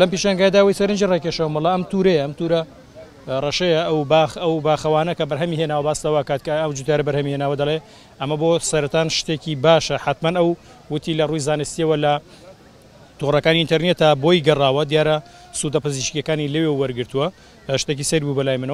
لەم پیشنگایداوی سەرنجی ڕێکێشەوە مەڵ ئەم تورەیە ئەم تورە ڕەشەیە ئەو باخ ئەو باخەوانە کە بەرهەمی هێناوە باستەوە کاتکە ئەو جوتارە بەرهەمی هێناوە دەڵێ ئەمە بۆ سەران شتێکی باشە حتمما ئەو وتی لە ڕووی زانستیەوە لە تۆڕەکانی ئینتەرنێتە بۆی گەڕاوە دیارە سوودە پزیشکیەکانی لەوێ وەرگتووە شتێکی سەر بوو بەلای منەوە